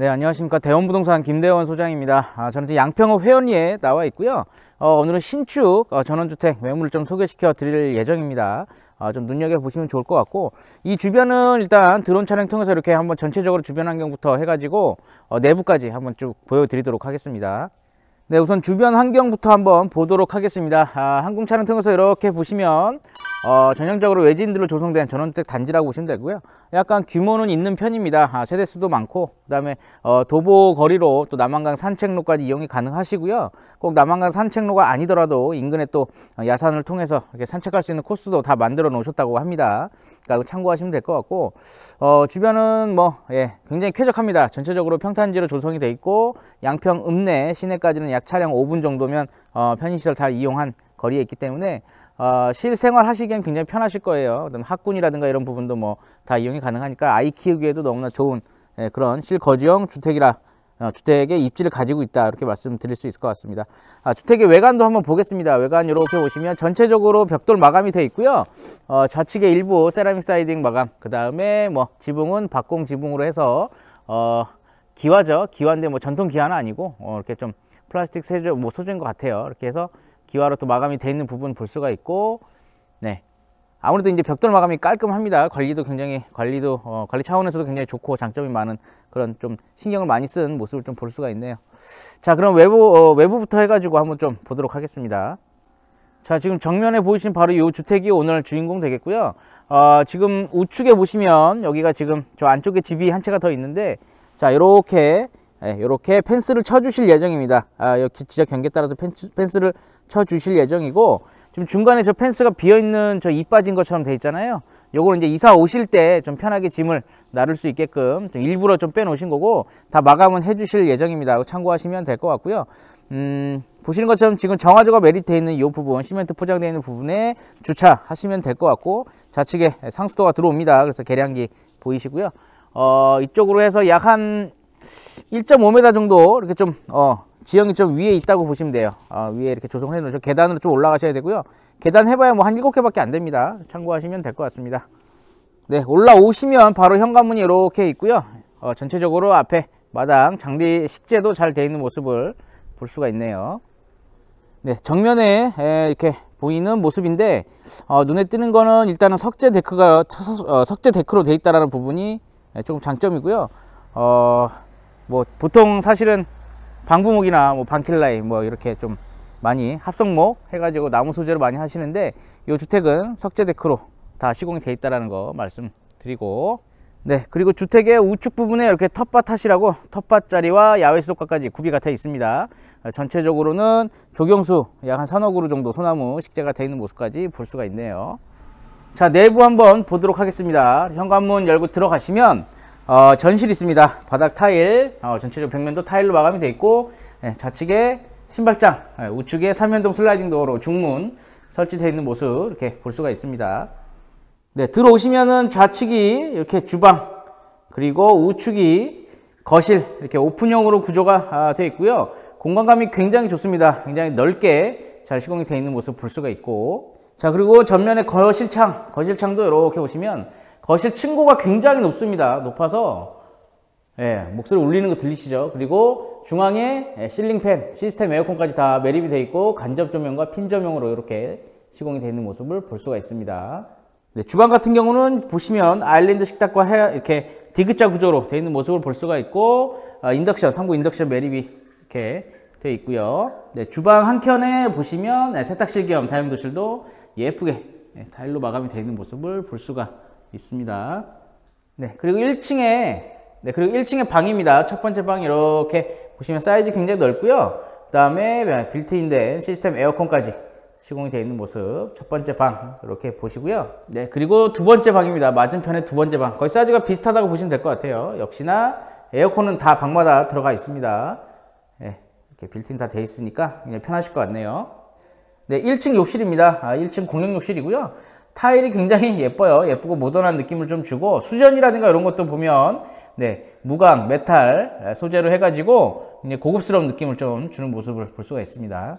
네, 안녕하십니까. 대원부동산 김대원 소장입니다. 아, 저는 양평읍 회원리에 나와 있고요. 어, 오늘은 신축 어, 전원주택 매물을 좀 소개시켜 드릴 예정입니다. 어, 좀 눈여겨보시면 좋을 것 같고 이 주변은 일단 드론 촬영 통해서 이렇게 한번 전체적으로 주변 환경부터 해가지고 어, 내부까지 한번 쭉 보여드리도록 하겠습니다. 네, 우선 주변 환경부터 한번 보도록 하겠습니다. 아, 항공차량 통해서 이렇게 보시면 어, 전형적으로 외지인들로 조성된 전원주택 단지라고 보시면 되고요. 약간 규모는 있는 편입니다. 아, 세대수도 많고 그다음에 어, 도보 거리로 또 남한강 산책로까지 이용이 가능하시고요. 꼭 남한강 산책로가 아니더라도 인근에 또 야산을 통해서 이렇게 산책할 수 있는 코스도 다 만들어 놓으셨다고 합니다. 그러니까 참고하시면 될 것 같고 어, 주변은 뭐 예, 굉장히 쾌적합니다. 전체적으로 평탄지로 조성이 돼 있고 양평 읍내 시내까지는 약 차량 5분 정도면 어, 편의시설 다 이용한 거리에 있기 때문에 어, 실생활 하시기엔 굉장히 편하실 거예요. 그다음 에 학군이라든가 이런 부분도 뭐 다 이용이 가능하니까 아이 키우기에도 너무나 좋은 예, 그런 실거주형 주택이라 어, 주택의 입지를 가지고 있다 이렇게 말씀드릴 수 있을 것 같습니다. 아, 주택의 외관도 한번 보겠습니다. 외관 이렇게 보시면 전체적으로 벽돌 마감이 되어 있고요. 어, 좌측에 일부 세라믹 사이딩 마감, 그 다음에 뭐 지붕은 박공 지붕으로 해서 어, 기와죠. 기와인데 뭐 전통 기와는 아니고 어, 이렇게 좀 플라스틱 세조 뭐 소재인 것 같아요. 이렇게 해서 기와로 또 마감이 돼 있는 부분 볼 수가 있고 네 아무래도 이제 벽돌 마감이 깔끔합니다 관리도 굉장히 관리도 어, 관리 차원에서도 굉장히 좋고 장점이 많은 그런 좀 신경을 많이 쓴 모습을 좀 볼 수가 있네요 자 그럼 외부 어, 외부부터 해가지고 한번 좀 보도록 하겠습니다 자 지금 정면에 보이신 바로 이 주택이 오늘 주인공 되겠고요 어, 지금 우측에 보시면 여기가 지금 저 안쪽에 집이 한 채가 더 있는데 자 이렇게 이렇게 예, 펜스를 쳐주실 예정입니다 아, 여기 지적 경계 따라서 펜스, 펜스를 쳐 주실 예정이고 지금 중간에 저 펜스가 비어있는 저 이 빠진 것처럼 돼 있잖아요 요거는 이제 이사 오실 때 좀 편하게 짐을 나눌 수 있게끔 좀 일부러 좀 빼놓으신 거고 다 마감은 해주실 예정입니다. 참고하시면 될 것 같고요. 음, 보시는 것처럼 지금 정화조가 매립되어 있는 이 부분, 시멘트 포장되어 있는 부분에 주차하시면 될 것 같고 좌측에 상수도가 들어옵니다. 그래서 계량기 보이시고요. 어, 이쪽으로 해서 약한 1.5m 정도 이렇게 좀 어, 지형이 좀 위에 있다고 보시면 돼요 어, 위에 이렇게 조성을 해놓으셔 계단으로 좀 올라가셔야 되고요 계단 해봐야 뭐 한 7개밖에 안 됩니다 참고하시면 될 것 같습니다 네 올라오시면 바로 현관문이 이렇게 있고요 어, 전체적으로 앞에 마당 장비 식재도 잘 되어 있는 모습을 볼 수가 있네요 네 정면에 에, 이렇게 보이는 모습인데 어, 눈에 띄는 거는 일단은 석재 데크가 어, 석재 데크로 되어 있다는 부분이 조금 장점이고요 어, 뭐 보통 사실은 방부목이나 뭐방킬라이뭐 이렇게 좀 많이 합성목 해가지고 나무 소재로 많이 하시는데 이 주택은 석재 데크로 다 시공이 돼 있다라는 거 말씀드리고 네 그리고 주택의 우측 부분에 이렇게 텃밭 하시라고 텃밭 자리와 야외 수도가까지 구비가 돼 있습니다 전체적으로는 조경수 약 한 3억 그루 정도 소나무 식재가 되어 있는 모습까지 볼 수가 있네요 자 내부 한번 보도록 하겠습니다 현관문 열고 들어가시면 어, 전실 있습니다. 바닥 타일, 어, 전체적 벽면도 타일로 마감이 되어 있고 예, 좌측에 신발장, 예, 우측에 3면동 슬라이딩 도어로 중문 설치되어 있는 모습 이렇게 볼 수가 있습니다. 네, 들어오시면은 좌측이 이렇게 주방, 그리고 우측이 거실 이렇게 오픈형으로 구조가 아, 되어 있고요. 공간감이 굉장히 좋습니다. 굉장히 넓게 잘 시공이 되어 있는 모습 볼 수가 있고 자 그리고 전면에 거실창, 거실창도 이렇게 보시면 거실 층고가 굉장히 높습니다. 높아서 예, 목소리 울리는 거 들리시죠? 그리고 중앙에 예, 실링팬, 시스템 에어컨까지 다 매립이 되어 있고 간접 조명과 핀조명으로 이렇게 시공이 되어 있는 모습을 볼 수가 있습니다. 네, 주방 같은 경우는 보시면 아일랜드 식탁과 해, 이렇게 디귿자 구조로 되어 있는 모습을 볼 수가 있고 아, 인덕션, 상부 인덕션 매립이 이렇게 되어 있고요. 네, 주방 한켠에 보시면 네, 세탁실 겸 다용도실도 예쁘게 네, 타일로 마감이 되어 있는 모습을 볼 수가 있습니다. 네, 그리고 1층에 네, 그리고 1층에 방입니다. 첫 번째 방 이렇게 보시면 사이즈 굉장히 넓고요. 그 다음에 빌트인된 시스템 에어컨까지 시공이 되어 있는 모습 첫 번째 방 이렇게 보시고요. 네, 그리고 두 번째 방입니다. 맞은편에두 번째 방 거의 사이즈가 비슷하다고 보시면 될 것 같아요. 역시나 에어컨은 다 방마다 들어가 있습니다. 네, 이렇게 빌트인 다 되어 있으니까 그냥 편하실 것 같네요. 네, 1층 욕실입니다. 아, 1층 공용 욕실이고요. 타일이 굉장히 예뻐요. 예쁘고 모던한 느낌을 좀 주고 수전이라든가 이런 것도 보면 네 무광, 메탈 소재로 해가지고 고급스러운 느낌을 좀 주는 모습을 볼 수가 있습니다.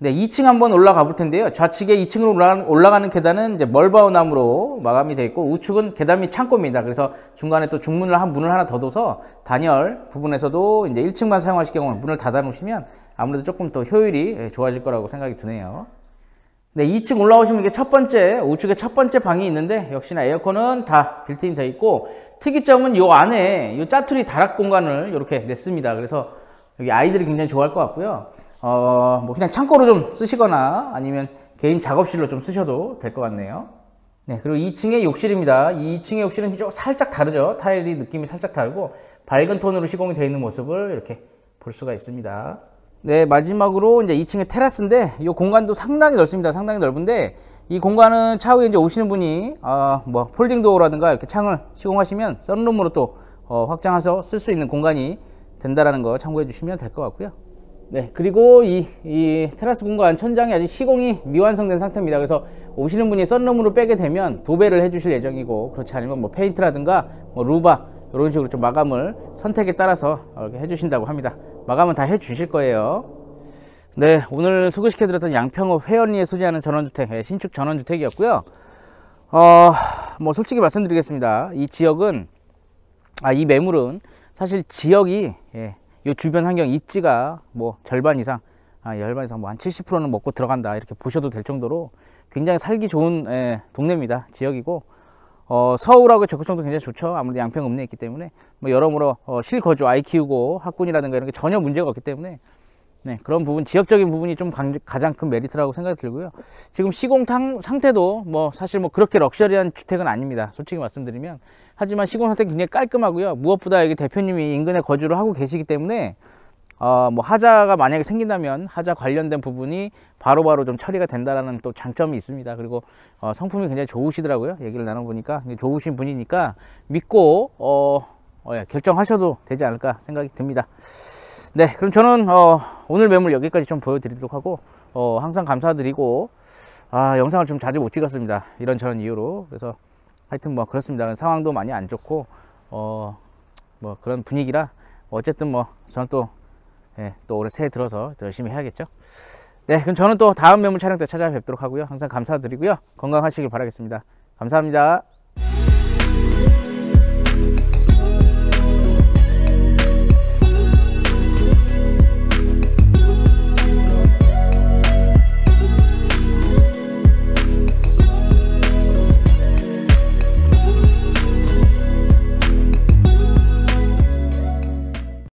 네, 2층 한번 올라가 볼 텐데요. 좌측에 2층으로 올라가는 계단은 이제 멀바우 나무로 마감이 되어 있고 우측은 계단 및 창고입니다. 그래서 중간에 또 중문을 한 문을 하나 더 둬서 단열 부분에서도 이제 1층만 사용하실 경우 문을 닫아 놓으시면 아무래도 조금 더 효율이 예, 좋아질 거라고 생각이 드네요. 네, 2층 올라오시면 이게 첫 번째, 우측에 첫 번째 방이 있는데 역시나 에어컨은 다 빌트인 되어 있고 특이점은 요 안에 요 짜투리 다락 공간을 이렇게 냈습니다. 그래서 여기 아이들이 굉장히 좋아할 것 같고요. 어, 뭐 그냥 창고로 좀 쓰시거나 아니면 개인 작업실로 좀 쓰셔도 될 것 같네요. 네, 그리고 2층의 욕실입니다. 2층의 욕실은 좀 살짝 다르죠. 타일이 느낌이 살짝 다르고 밝은 톤으로 시공이 되어 있는 모습을 이렇게 볼 수가 있습니다. 네, 마지막으로 이제 2층에 테라스인데 이 공간도 상당히 넓습니다. 상당히 넓은데 이 공간은 차후에 이제 오시는 분이 어, 뭐 폴딩 도어라든가 이렇게 창을 시공하시면 썬룸으로 또 어, 확장해서 쓸 수 있는 공간이 된다라는 거 참고해 주시면 될 것 같고요. 네, 그리고 이, 이 테라스 공간 천장이 아직 시공이 미완성된 상태입니다. 그래서 오시는 분이 썬룸으로 빼게 되면 도배를 해 주실 예정이고 그렇지 않으면 뭐 페인트라든가 뭐 루바 이런 식으로 좀 마감을 선택에 따라서 이렇게 해 주신다고 합니다. 마감은 다 해주실 거예요 네 오늘 소개시켜드렸던 양평읍 회원리에 소재하는 전원주택 네, 신축 전원주택이었고요 어뭐 솔직히 말씀드리겠습니다 이 지역은 아이 매물은 사실 지역이 예, 이 주변 환경 입지가 뭐 절반 이상 아, 열반 이상 뭐한 70%는 먹고 들어간다 이렇게 보셔도 될 정도로 굉장히 살기 좋은 예, 동네입니다 지역이고 어, 서울하고 적극성도 굉장히 좋죠. 아무래도 양평 읍내에 있기 때문에 뭐 여러모로 어, 실거주, 아이 키우고 학군이라든가 이런 게 전혀 문제가 없기 때문에 네, 그런 부분 지역적인 부분이 좀 가장 큰 메리트라고 생각이 들고요. 지금 시공 탕, 상태도 뭐 사실 뭐 그렇게 럭셔리한 주택은 아닙니다. 솔직히 말씀드리면 하지만 시공 상태 굉장히 깔끔하고요. 무엇보다 여기 대표님이 인근에 거주를 하고 계시기 때문에 어, 뭐 하자가 만약에 생긴다면 하자 관련된 부분이 바로바로 바로 좀 처리가 된다라는 또 장점이 있습니다. 그리고 어, 성품이 굉장히 좋으시더라고요. 얘기를 나눠보니까 좋으신 분이니까 믿고 어, 어, 예, 결정하셔도 되지 않을까 생각이 듭니다. 네, 그럼 저는 어, 오늘 매물 여기까지 좀 보여드리도록 하고 어, 항상 감사드리고 아, 영상을 좀 자주 못 찍었습니다. 이런저런 이유로 그래서 하여튼 뭐 그렇습니다. 상황도 많이 안 좋고 어, 뭐 그런 분위기라 어쨌든 뭐 저는 또 예, 또 올해 새해 들어서 열심히 해야겠죠. 네, 그럼 저는 또 다음 매물 촬영 때 찾아뵙도록 하고요. 항상 감사드리고요. 건강하시길 바라겠습니다. 감사합니다.